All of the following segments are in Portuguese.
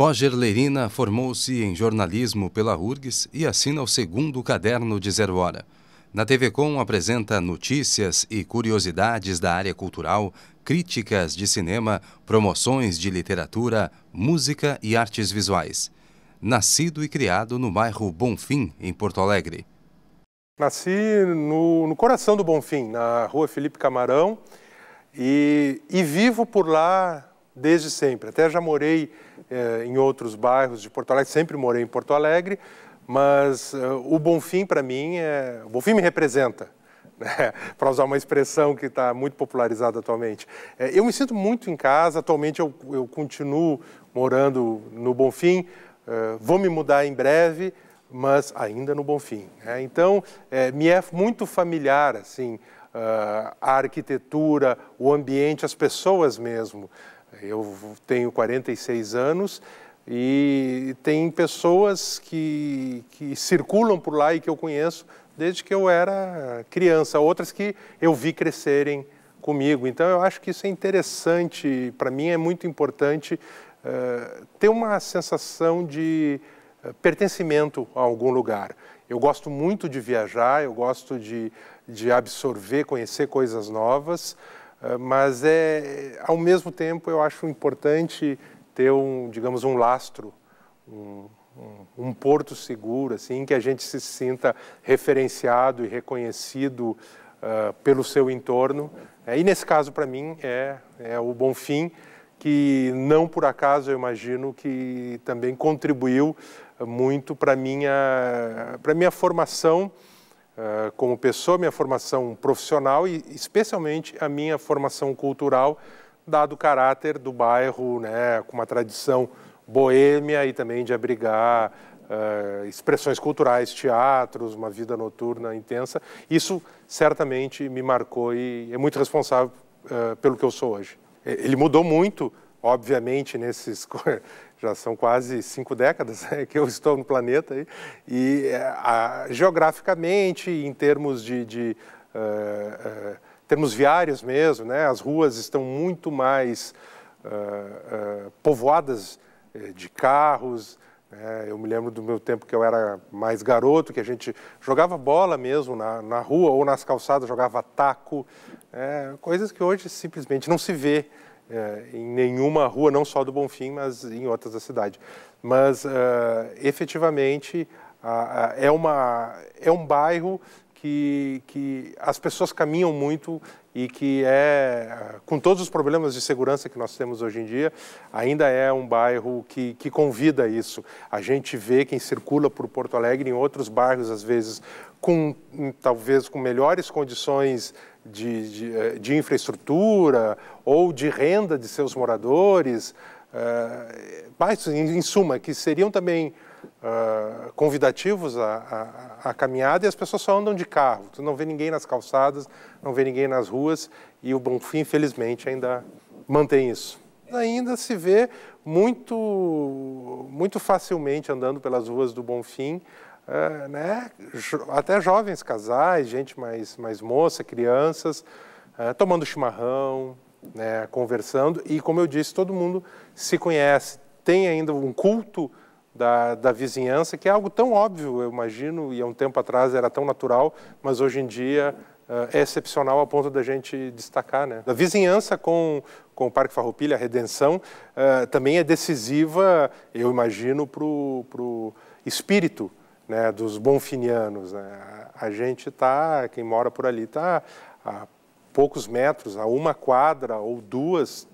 Roger Lerina formou-se em jornalismo pela URGS e assina o segundo caderno de Zero Hora. Na TV Com apresenta notícias e curiosidades da área cultural, críticas de cinema, promoções de literatura, música e artes visuais. Nascido e criado no bairro Bonfim, em Porto Alegre. Nasci no, no coração do Bonfim, na rua Felipe Camarão, e, e vivo por lá desde sempre. Até já morei eh, em outros bairros de Porto Alegre, sempre morei em Porto Alegre, mas eh, o Bonfim para mim é, o Bonfim me representa. Né? para usar uma expressão que está muito popularizada atualmente. Eh, eu me sinto muito em casa, atualmente eu, eu continuo morando no Bonfim, vou me mudar em breve, mas ainda no Bonfim. Né? Então, me é muito familiar assim, ah, a arquitetura, o ambiente, as pessoas mesmo. Eu tenho 46 anos e tem pessoas que, que circulam por lá e que eu conheço desde que eu era criança, outras que eu vi crescerem comigo. Então eu acho que isso é interessante, para mim é muito importante uh, ter uma sensação de eh, pertencimento a algum lugar. Eu gosto muito de viajar, eu gosto de, de absorver, conhecer coisas novas. Ah, mas é ao mesmo tempo eu acho importante ter um digamos um lastro um, um, um porto seguro assim que a gente se sinta referenciado e reconhecido uh, pelo seu entorno é, e nesse caso para mim é é o Bonfim que não por acaso eu imagino que também contribuiu muito para minha para minha formação ah, como pessoa, minha formação profissional e especialmente a minha formação cultural, dado o caráter do bairro, né, com uma tradição boêmia e também de abrigar uh, expressões culturais, teatros, uma vida noturna intensa. Isso certamente me marcou e é muito responsável uh, pelo que eu sou hoje. É, ele mudou muito obviamente, nesses já são quase cinco décadas né, que eu estou no planeta aí, e eh, a, geograficamente, em termos de, de uh, uh, termos viários mesmo, né, as ruas estão muito mais uh, povoadas de carros. Né, eu me lembro do meu tempo que eu era mais garoto, que a gente jogava bola mesmo na, na rua ou nas calçadas, jogava taco, né, coisas que hoje simplesmente não se vê é, em nenhuma rua, não só do Bonfim, mas em outras da cidade. Mas, uh, efetivamente, uh, uh, é, uma, é um bairro que, que as pessoas caminham muito e que é, com todos os problemas de segurança que nós temos hoje em dia, ainda é um bairro que, que convida isso. A gente vê quem circula por Porto Alegre, em outros bairros, às vezes, com talvez com melhores condições de, de, eh, de infraestrutura ou de renda de seus moradores, eh, mas, em, suma, que seriam também ah, convidativos à, caminhada e as pessoas só andam de carro. Tu não vê ninguém nas calçadas, não vê ninguém nas ruas e o Bonfim, infelizmente, ainda mantém isso. Ainda se vê muito, muito facilmente andando pelas ruas do Bonfim, ah, né, até jovens casais, gente mais, mais moça, crianças, é, tomando chimarrão, né, conversando. E, como eu disse, todo mundo se conhece. Tem ainda um culto da, da, vizinhança, que é algo tão óbvio, eu imagino, e há um tempo atrás era tão natural, mas hoje em dia ah, é excepcional a ponto da gente destacar. Né? A vizinhança com, com o Parque Farroupilha, a redenção, uh, também é decisiva, eu imagino, para o espírito né, dos bonfinianos. Né? A gente está, quem mora por ali, está a poucos metros, a uma quadra ou duas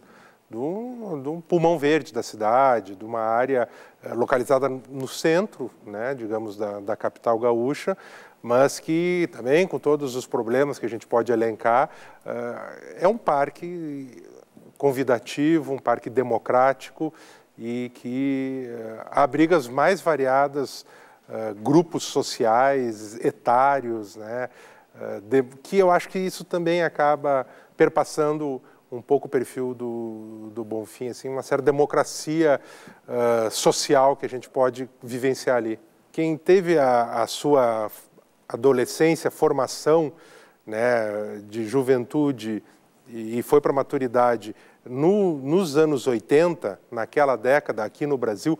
de um, de um, pulmão verde da cidade, de uma área eh, localizada no centro, né, digamos, da, da, capital gaúcha, mas que também, com todos os problemas que a gente pode elencar, eh, é um parque convidativo, um parque democrático e que abriga eh, as mais variadas eh, grupos sociais, etários, né? Uh, de, que eu acho que isso também acaba perpassando um pouco o perfil do, do Bonfim, assim, uma certa democracia uh, social que a gente pode vivenciar ali. Quem teve a, a sua adolescência, formação né, de juventude e, foi para a maturidade no, nos anos 80, naquela década aqui no Brasil,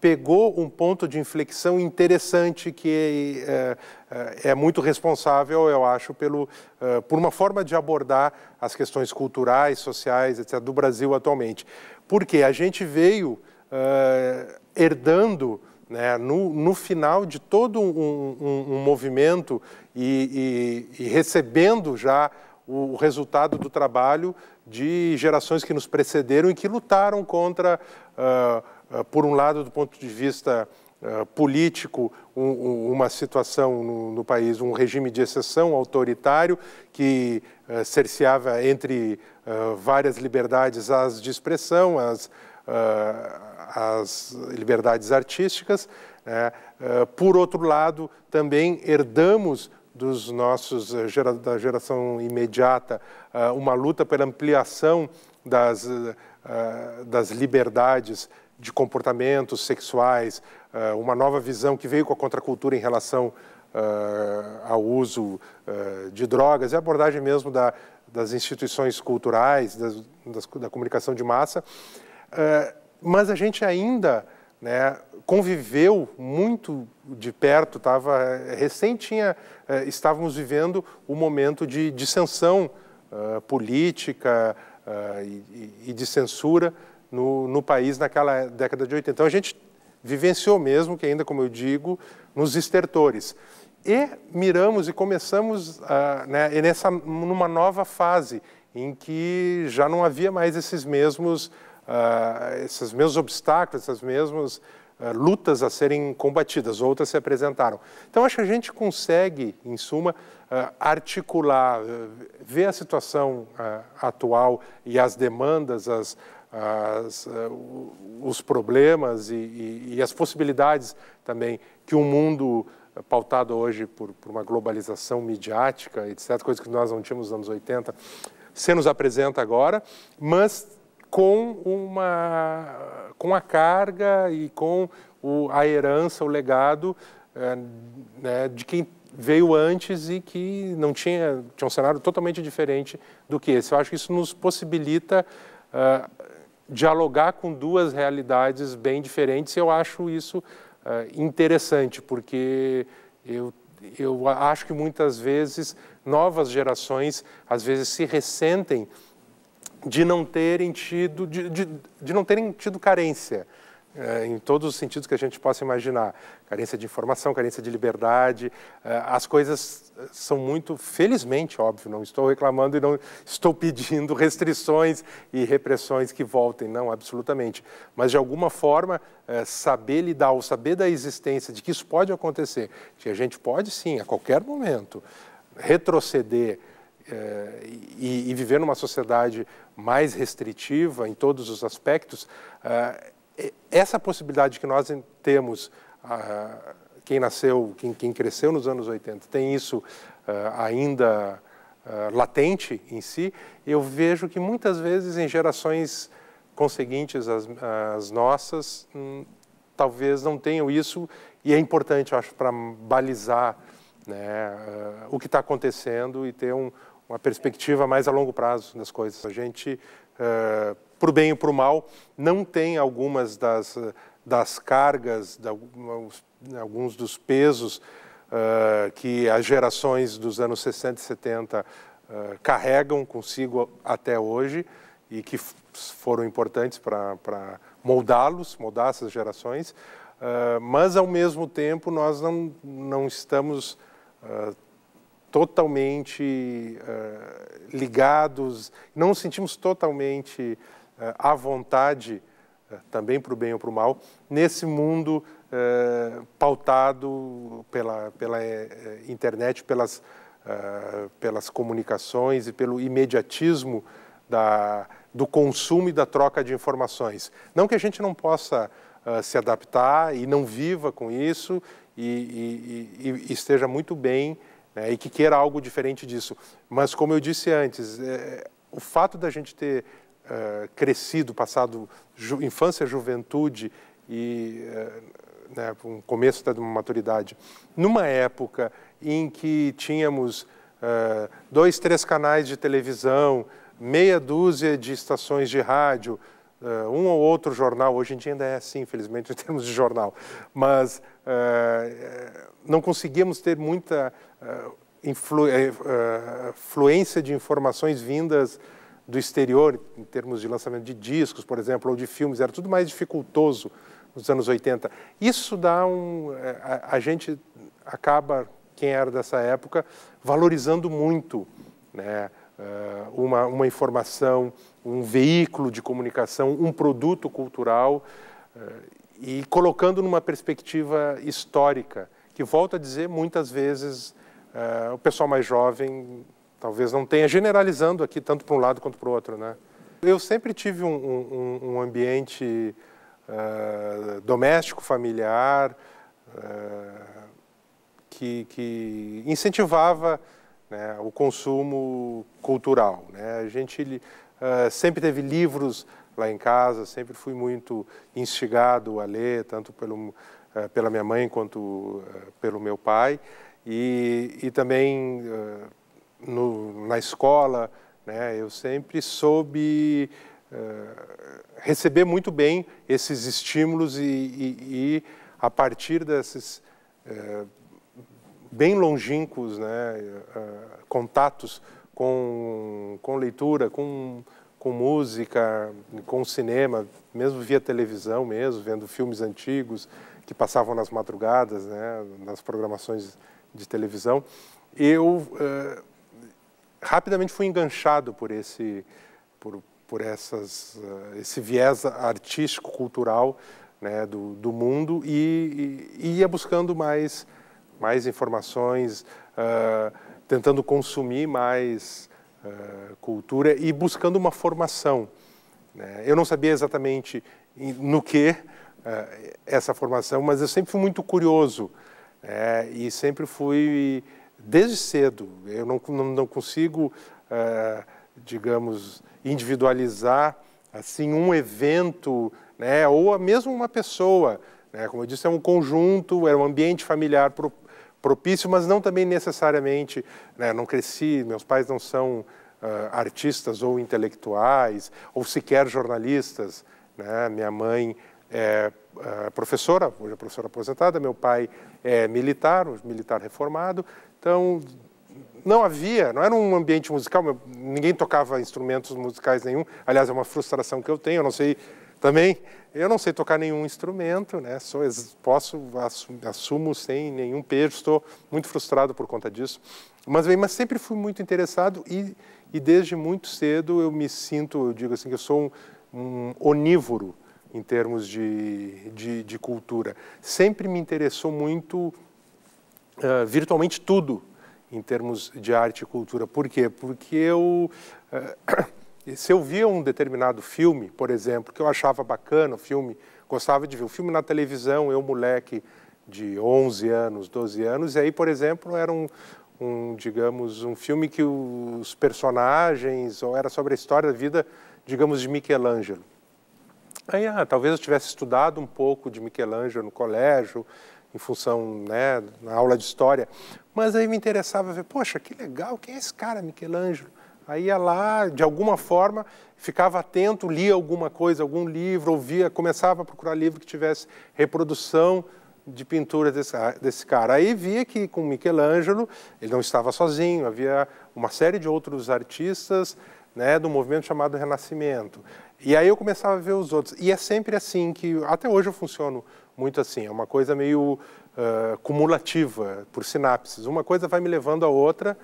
pegou um ponto de inflexão interessante que é, é muito responsável, eu acho, pelo, eh, por uma forma de abordar as questões culturais, sociais, etc., do Brasil atualmente. Porque a gente veio herdando né, no, no, final de todo um, um, um movimento e, e, e, recebendo já o resultado do trabalho de gerações que nos precederam e que lutaram contra ah, por um lado, do ponto de vista ah, político, uma situação no, no, país, um regime de exceção autoritário que ah, cerceava, entre várias liberdades, as de expressão, as, as liberdades artísticas. Né? por outro lado, também herdamos dos nossos da geração imediata uma luta pela ampliação das, das liberdades de comportamentos sexuais, eh, uma nova visão que veio com a contracultura em relação eh, ao uso eh, de drogas, e a abordagem mesmo da, das instituições culturais, das, das, da comunicação de massa. mas a gente ainda né, conviveu muito de perto, tava, recém tinha, estávamos vivendo o um momento de dissensão política e, e de censura no, no país naquela década de 80. Então a gente vivenciou mesmo, que ainda, como eu digo, nos estertores. E miramos e começamos uh, né, nessa, numa nova fase em que já não havia mais esses mesmos, uh, esses mesmos obstáculos, essas mesmas uh, lutas a serem combatidas, outras se apresentaram. Então, acho que a gente consegue, em suma, articular, ver a situação atual e as demandas, as, as, eh, os problemas e, e, e, as possibilidades também que o um mundo eh, pautado hoje por, por, uma globalização midiática, etc., coisa que nós não tínhamos nos anos 80, se nos apresenta agora, mas com uma com a carga e com o, a herança, o legado eh, né, de quem veio antes e que não tinha tinha um cenário totalmente diferente do que esse. Eu acho que isso nos possibilita uh, dialogar com duas realidades bem diferentes. Eu acho isso eh, interessante, porque eu, eu acho que muitas vezes novas gerações, às vezes, se ressentem de não terem tido, de, de, de não terem tido carência é, em todos os sentidos que a gente possa imaginar. Carência de informação, carência de liberdade, é, as coisas é, são muito, felizmente, óbvio, não estou reclamando e não estou pedindo restrições e repressões que voltem, não, absolutamente. Mas, de alguma forma, é, saber lidar ou saber da existência de que isso pode acontecer, que a gente pode sim, a qualquer momento, retroceder. É, e, e, viver numa sociedade mais restritiva em todos os aspectos, é, essa possibilidade que nós temos, ah, quem nasceu, quem, cresceu nos anos 80, tem isso ah, ainda ah, latente em si, eu vejo que muitas vezes em gerações conseguintes às, nossas, hum, talvez não tenham isso, e é importante, acho, para balizar né, o que está acontecendo e ter um, uma perspectiva mais a longo prazo das coisas. A gente uh, por bem ou por mal, não tem algumas das, eh, das cargas, de alguns, alguns dos pesos uh, que as gerações dos anos 60 e 70 uh, eh, carregam consigo até hoje e que foram importantes para moldá-los, moldar essas gerações, uh, mas ao mesmo tempo nós não, não estamos totalmente ligados, não nos sentimos totalmente eh, à vontade, eh, também para o bem ou para o mal, nesse mundo eh, pautado pela, pela internet, pelas, pelas comunicações e pelo imediatismo da, do consumo e da troca de informações. Não que a gente não possa se adaptar e não viva com isso e, e, e, e esteja muito bem né, e que queira algo diferente disso. Mas, como eu disse antes, é, o fato da gente ter eh, crescido, passado ju infância, juventude e uh, né, um começo da maturidade, numa época em que tínhamos uh, dois, três canais de televisão, meia dúzia de estações de rádio, Uh, um ou outro jornal, hoje em dia ainda é assim, infelizmente, em termos de jornal, mas uh, não conseguimos ter muita uh, influ, influência de informações vindas do exterior, em termos de lançamento de discos, por exemplo, ou de filmes, era tudo mais dificultoso nos anos 80. Isso dá um. É, a, a gente acaba, quem era dessa época, valorizando muito né, é, uma, uma informação, um veículo de comunicação, um produto cultural é, e colocando numa perspectiva histórica, que volto a dizer, muitas vezes o pessoal mais jovem Talvez não tenha generalizando aqui tanto para um lado quanto para o outro, né? Eu sempre tive um, um, um ambiente uh, doméstico, familiar, uh, que, que, incentivava né, o consumo cultural. Né? A gente uh, sempre teve livros lá em casa, sempre fui muito instigado a ler, tanto pelo, pela minha mãe quanto pelo meu pai. E, e também no, na escola, né, eu sempre soube uh, receber muito bem esses estímulos e, e, e a partir desses uh, bem longínquos né, uh, contatos com, com leitura, com, com música, com cinema, mesmo via televisão mesmo, vendo filmes antigos que passavam nas madrugadas, né, nas programações de televisão, eu uh, rapidamente fui enganchado por esse, por, por essas, uh, esse viés artístico cultural né, do, do mundo e, e, ia buscando mais, mais informações, uh, tentando consumir mais uh, cultura e buscando uma formação. Né? Eu não sabia exatamente no que essa formação, mas eu sempre fui muito curioso né? e sempre fui desde cedo. Eu não, não consigo, uh, digamos, individualizar assim um evento, né, ou mesmo uma pessoa. Né? Como eu disse, é um conjunto, é um ambiente familiar pro, propício, mas não também necessariamente. Né? Não cresci, meus pais não são uh, artistas ou intelectuais, ou sequer jornalistas. Né? Minha mãe é eh, professora, hoje é professora aposentada, meu pai é militar, militar reformado, então, não havia, não era um ambiente musical, ninguém tocava instrumentos musicais nenhum. Aliás, é uma frustração que eu tenho, eu não sei também, eu não sei tocar nenhum instrumento, né? Sou, posso assumo sem nenhum peso, estou muito frustrado por conta disso. Mas bem, mas sempre fui muito interessado e, e desde muito cedo eu me sinto, eu digo assim, que eu sou um, um onívoro em termos de, de, de cultura. Sempre me interessou muito uh, virtualmente tudo em termos de arte e cultura. Por quê? Porque eu. Uh, se eu via um determinado filme, por exemplo, que eu achava bacana o filme, gostava de ver o filme na televisão, eu moleque de 11 anos, 12 anos, e aí, por exemplo, era um, um digamos, um filme que os personagens, ou era sobre a história da vida, digamos, de Michelangelo. Aí, ah, talvez eu tivesse estudado um pouco de Michelangelo no colégio, em função, né, na aula de história. Mas aí me interessava ver, poxa, que legal, quem é esse cara, Michelangelo? Aí ia lá, de alguma forma, ficava atento, lia alguma coisa, algum livro, ouvia, começava a procurar livro que tivesse reprodução de pinturas desse, ah, desse, cara. Aí via que com Michelangelo ele não estava sozinho, havia uma série de outros artistas né, do movimento chamado Renascimento. E aí eu começava a ver os outros. E é sempre assim que, até hoje eu funciono muito assim, é uma coisa meio uh, cumulativa, por sinapses. Uma coisa vai me levando à outra.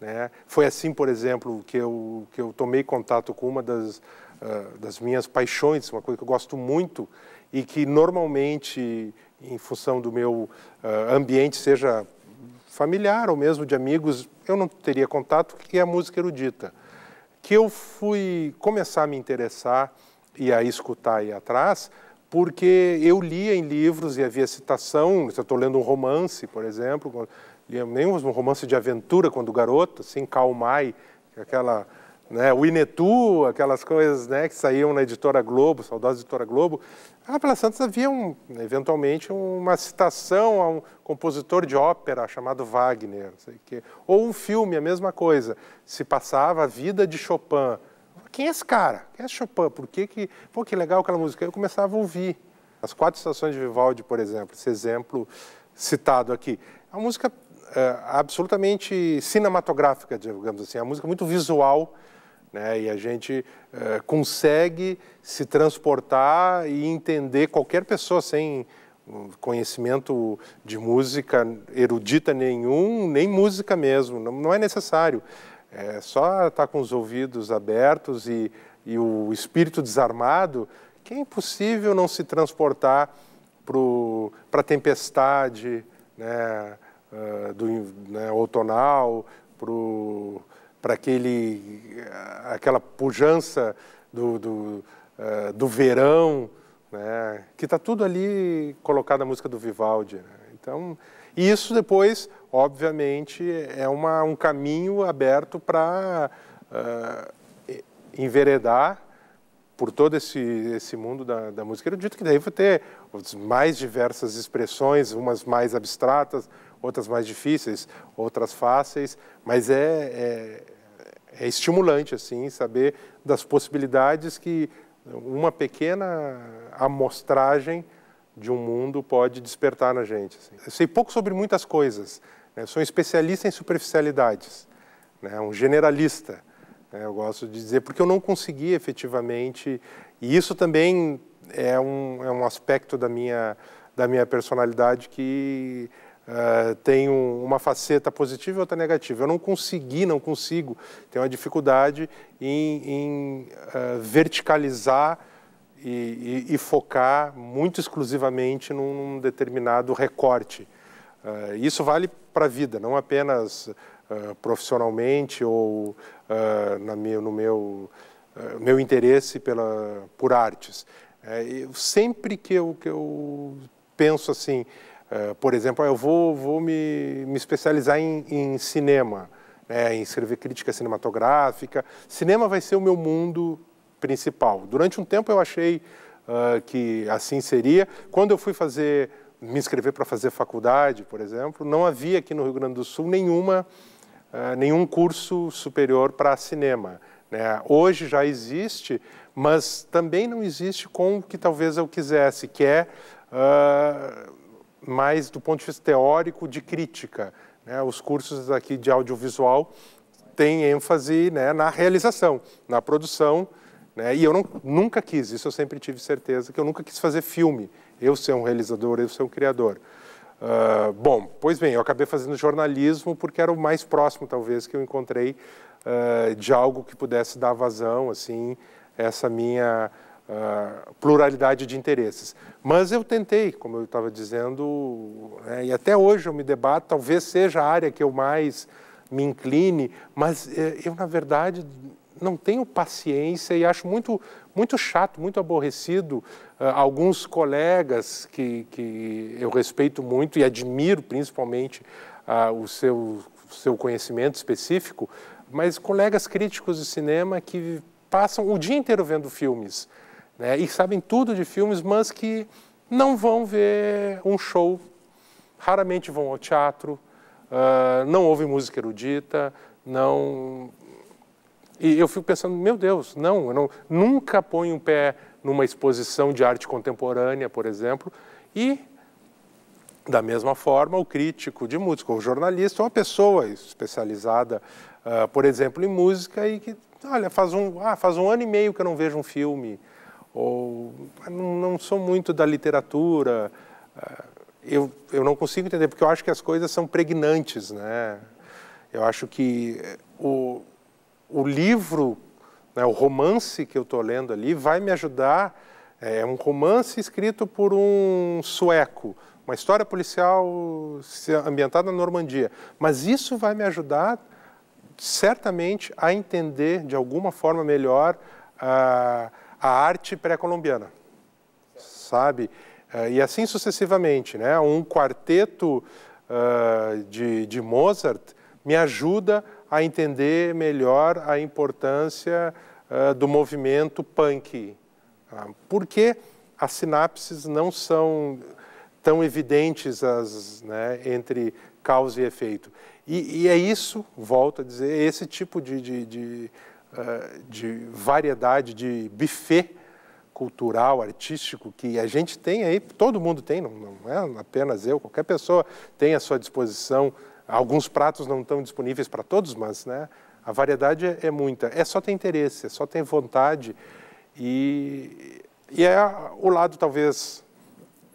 Né? Foi assim, por exemplo, que eu, que eu tomei contato com uma das, uh, das minhas paixões, uma coisa que eu gosto muito e que normalmente, em função do meu uh, ambiente, seja familiar ou mesmo de amigos, eu não teria contato, que é a música erudita que eu fui começar a me interessar e a escutar aí atrás, porque eu lia em livros e havia citação, se eu estou lendo um romance, por exemplo, lia nem um romance de aventura quando garoto, assim, Karl é aquela né, o Inetu, aquelas coisas né, que saíam na editora Globo, saudosa editora Globo, a ah, Vila Santos havia um, eventualmente uma citação a um compositor de ópera chamado Wagner, que, ou um filme, a mesma coisa, se passava a vida de Chopin. Quem é esse cara? Quem é Chopin? Por que que... Pô, que legal aquela música. Eu começava a ouvir. As quatro estações de Vivaldi, por exemplo, esse exemplo citado aqui. uma música é, absolutamente cinematográfica, digamos assim, uma música muito visual, né? E a gente eh, consegue se transportar e entender qualquer pessoa sem hum, conhecimento de música erudita nenhum, nem música mesmo, não, não é necessário. É só estar tá com os ouvidos abertos e, e o espírito desarmado que é impossível não se transportar para a tempestade né, uh, do, né, outonal, para para aquele, eh, aquela pujança do, do, uh, do verão, né? que está tudo ali colocado na música do Vivaldi. Né? Então, e isso depois, obviamente, é uma, um caminho aberto para uh, eh, enveredar por todo esse, esse mundo da, da música erudita, que daí vai ter mais diversas expressões, umas mais abstratas, outras mais difíceis, outras fáceis, mas é, é, é estimulante assim saber das possibilidades que uma pequena amostragem de um mundo pode despertar na gente. Assim. Eu sei pouco sobre muitas coisas. Né? Sou um especialista em superficialidades, né? um generalista. Né? Eu gosto de dizer porque eu não consegui efetivamente. E isso também é um, é um aspecto da minha da minha personalidade que Uh, tem um, uma faceta positiva e outra negativa. Eu não consegui, não consigo, tenho uma dificuldade em, em uh, verticalizar e, e, e, focar muito exclusivamente num determinado recorte. Uh, isso vale para a vida, não apenas profissionalmente ou meu, no meu, meu interesse pela, por artes. Eu, sempre que eu, que eu penso assim, é, por exemplo, ah, eu vou, vou me, me especializar em, em cinema, né, em escrever crítica cinematográfica. Cinema vai ser o meu mundo principal. Durante um tempo eu achei uh, que assim seria. Quando eu fui fazer, me inscrever para fazer faculdade, por exemplo, não havia aqui no Rio Grande do Sul nenhuma, uh, nenhum curso superior para cinema. Né? Hoje já existe, mas também não existe com o que talvez eu quisesse, que é mais do ponto de vista teórico de crítica. Né? Os cursos aqui de audiovisual têm ênfase né, na realização, na produção. Né? E eu não, nunca quis, isso eu sempre tive certeza, que eu nunca quis fazer filme, eu ser um realizador, eu ser um criador. Uh, bom, pois bem, eu acabei fazendo jornalismo porque era o mais próximo, talvez, que eu encontrei uh, de algo que pudesse dar vazão, assim, essa minha uh, pluralidade de interesses. Mas eu tentei, como eu estava dizendo, né, e até hoje eu me debato, talvez seja a área que eu mais me incline, mas eh, eu, na verdade, não tenho paciência e acho muito, muito chato, muito aborrecido uh, alguns colegas que, que eu respeito muito e admiro principalmente uh, o seu, seu conhecimento específico, mas colegas críticos de cinema que passam o dia inteiro vendo filmes né, e sabem tudo de filmes, mas que não vão ver um show, raramente vão ao teatro, uh, não ouvem música erudita, não. E eu fico pensando, meu Deus, não, eu não, nunca ponho o um pé numa exposição de arte contemporânea, por exemplo, e da mesma forma, o crítico de música, o jornalista, uma pessoa especializada, uh, por exemplo, em música e que, olha, faz um, ah, faz um ano e meio que eu não vejo um filme, ou não, não sou muito da literatura, eh, eu, eu não consigo entender, porque eu acho que as coisas são pregnantes, né? Eu acho que eh, o, o livro, né, o romance que eu estou lendo ali, vai me ajudar. Eh, é um romance escrito por um sueco, uma história policial ambientada na Normandia. Mas isso vai me ajudar, certamente, a entender de alguma forma melhor. Uh, a arte pré-colombiana, sabe? Eh, e assim sucessivamente, né? Um quarteto uh, de, de Mozart me ajuda a entender melhor a importância uh, do movimento punk. Uh, por que as sinapses não são tão evidentes as, né, entre causa e efeito? E, e, é isso, volto a dizer, esse tipo de, de, de eh, de variedade de buffet cultural, artístico que a gente tem aí, todo mundo tem, não, não é apenas eu, qualquer pessoa tem à sua disposição. Alguns pratos não estão disponíveis para todos, mas né, a variedade é, é muita. É só ter interesse, é só ter vontade e, e é o lado talvez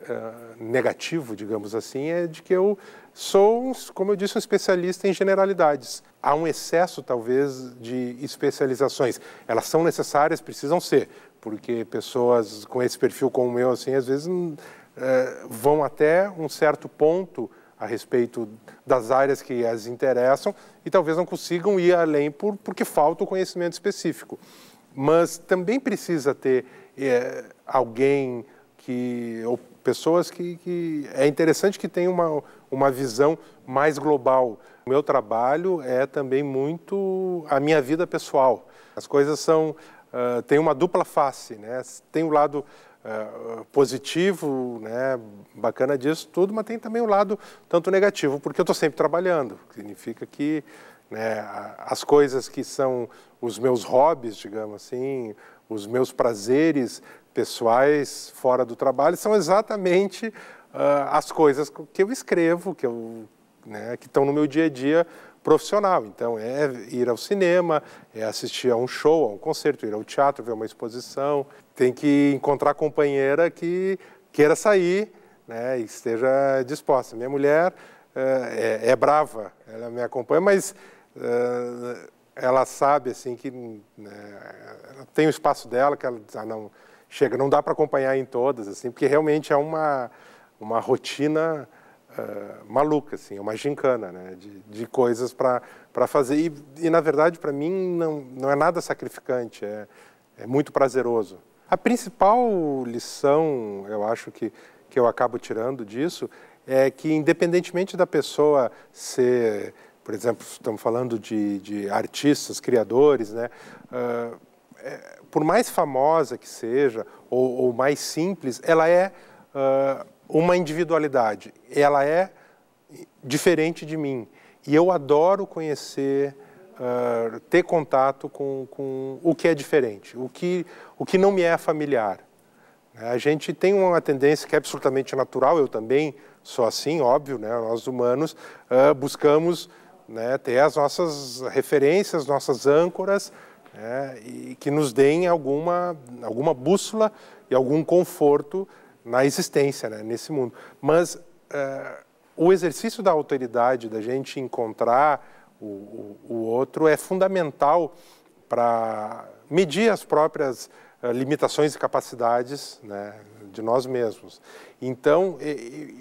é, negativo, digamos assim, é de que eu sou, como eu disse, um especialista em generalidades. Há um excesso, talvez, de especializações. Elas são necessárias, precisam ser, porque pessoas com esse perfil como o meu, assim, às vezes hum, eh, vão até um certo ponto a respeito das áreas que as interessam e talvez não consigam ir além por, porque falta o conhecimento específico. Mas também precisa ter é, alguém que, ou pessoas que, que, É interessante que tenha uma, uma visão mais global. O meu trabalho é também muito a minha vida pessoal. As coisas são uh, têm uma dupla face, né? Tem o um lado uh, positivo, né, bacana disso tudo, mas tem também o um lado tanto negativo, porque eu estou sempre trabalhando, significa que né, as coisas que são os meus hobbies, digamos assim, os meus prazeres pessoais fora do trabalho são exatamente ah, as coisas que eu escrevo, que eu né, que estão no meu dia a dia profissional. Então, é ir ao cinema, é assistir a um show, a um concerto, ir ao teatro, ver uma exposição. Tem que encontrar companheira que queira sair né, e esteja disposta. Minha mulher eh, é, é, brava, ela me acompanha, mas eh, ela sabe assim que né, ela tem o espaço dela, que ela ah, não chega, não dá para acompanhar em todas, assim, porque realmente é uma uma rotina uh, maluca, assim, uma gincana né? de, de coisas para fazer. E, e, na verdade, para mim, não, não é nada sacrificante, é, é muito prazeroso. A principal lição, eu acho, que, que eu acabo tirando disso é que, independentemente da pessoa ser, por exemplo, estamos falando de, de artistas, criadores, né? Uh, é, por mais famosa que seja ou, ou mais simples, ela é uh, uma individualidade. Ela é diferente de mim. E eu adoro conhecer, uh, ter contato com, com o que é diferente, o que, o que não me é familiar. Né? A gente tem uma tendência que é absolutamente natural, eu também sou assim, óbvio, né? nós humanos uh, buscamos né, ter as nossas referências, nossas âncoras, né, e que nos deem alguma, alguma bússola e algum conforto na existência, né, nesse mundo. Mas uh, o exercício da autoridade, da gente encontrar o, o, o outro, é fundamental para medir as próprias uh, limitações e capacidades, né, de nós mesmos. Então,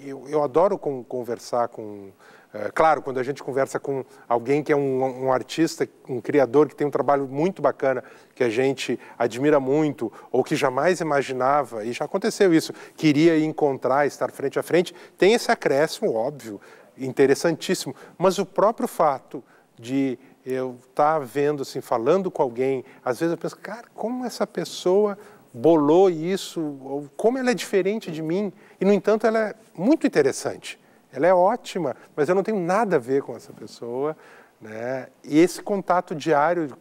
eu, eu adoro com, conversar com. É, claro, quando a gente conversa com alguém que é um, um, artista, um criador que tem um trabalho muito bacana, que a gente admira muito, ou que jamais imaginava, e já aconteceu isso, queria encontrar, estar frente a frente, tem esse acréscimo, óbvio, interessantíssimo, mas o próprio fato de eu estar tá vendo, assim, falando com alguém, às vezes eu penso, cara, como essa pessoa bolou isso, como ela é diferente de mim, e no entanto ela é muito interessante, ela é ótima, mas eu não tenho nada a ver com essa pessoa, né? E esse contato diário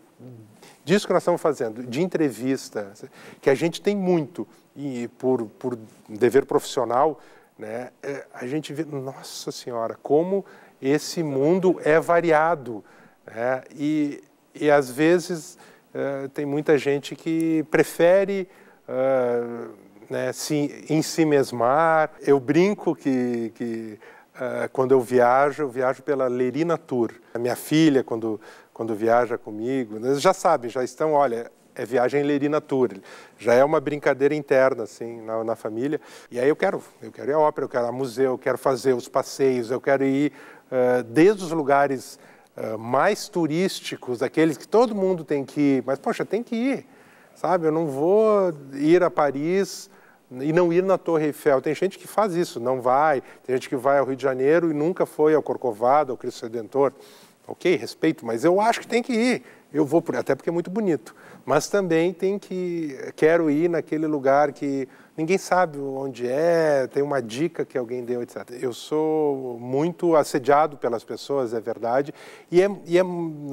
disso que nós estamos fazendo, de entrevista, que a gente tem muito, e por, por dever profissional, né? É, a gente vê, nossa senhora, como esse mundo é variado, né? E, e às vezes é, tem muita gente que prefere uh, né, se, em si mesmar. Eu brinco que, que uh, quando eu viajo, eu viajo pela Lerina Tour. A minha filha, quando, quando viaja comigo, né, já sabem, já estão, olha, é viagem Lerina Tour. Já é uma brincadeira interna, assim, na, na, família. E aí eu quero, eu quero ir à ópera, eu quero ir ao museu, eu quero fazer os passeios, eu quero ir uh, desde os lugares eh, mais turísticos, aqueles que todo mundo tem que ir, mas poxa, tem que ir, sabe? Eu não vou ir a Paris e não ir na Torre Eiffel. Tem gente que faz isso, não vai. Tem gente que vai ao Rio de Janeiro e nunca foi ao Corcovado, ao Cristo Redentor. Ok, respeito, mas eu acho que tem que ir eu vou por, até porque é muito bonito, mas também tem que quero ir naquele lugar que ninguém sabe onde é, tem uma dica que alguém deu, etc. Eu sou muito assediado pelas pessoas, é verdade, e é, e é,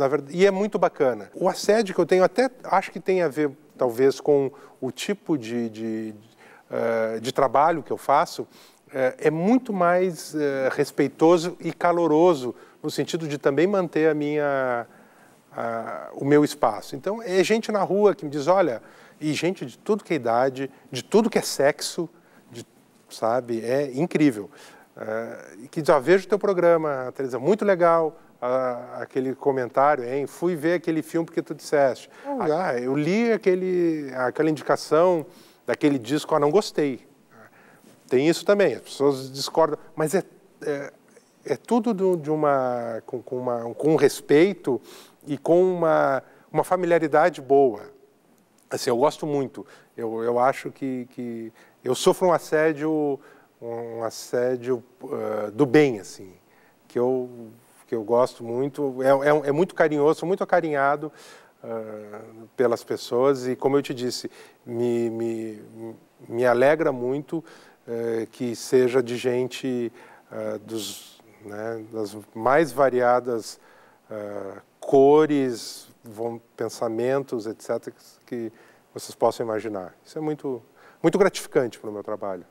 verdade, e é muito bacana. O assédio que eu tenho até acho que tem a ver talvez com o tipo de, de, de, eh, de trabalho que eu faço, eh, é muito mais eh, respeitoso e caloroso no sentido de também manter a minha o meu espaço. Então, é gente na rua que me diz, olha, e gente de tudo que é idade, de tudo que é sexo, de, sabe, é incrível. Eh, que diz, ah, vejo o teu programa, Teresa, muito legal, aquele comentário, hein? Fui ver aquele filme porque tu disseste. Hum. Ah, eu li aquele, aquela indicação daquele disco, ah, não gostei. Tem isso também, as pessoas discordam, mas é, é, é tudo do, de uma com, com uma, com, um respeito e com uma, uma familiaridade boa. Assim, eu gosto muito. Eu, eu acho que, que eu sofro um assédio, um assédio uh, do bem, assim, que eu, que eu gosto muito. É, é, é muito carinhoso, muito acarinhado uh, pelas pessoas e, como eu te disse, me, me, me alegra muito uh, que seja de gente dos, né, das mais variadas uh, cores, vão, pensamentos, etc., que vocês possam imaginar. Isso é muito, muito gratificante para o meu trabalho.